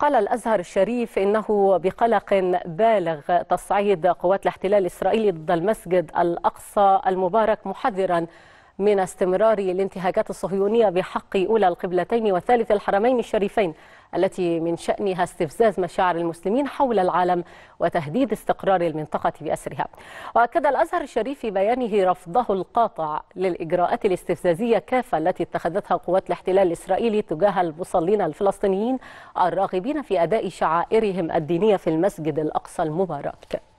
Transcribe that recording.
قال الأزهر الشريف إنه بقلق بالغ تصعيد قوات الاحتلال الإسرائيلي ضد المسجد الأقصى المبارك محذرا من استمرار الانتهاكات الصهيونية بحق أولى القبلتين وثالث الحرمين الشريفين التي من شأنها استفزاز مشاعر المسلمين حول العالم وتهديد استقرار المنطقة بأسرها وأكد الأزهر الشريف في بيانه رفضه القاطع للإجراءات الاستفزازية كافة التي اتخذتها قوات الاحتلال الإسرائيلي تجاه المصلين الفلسطينيين الراغبين في أداء شعائرهم الدينية في المسجد الأقصى المبارك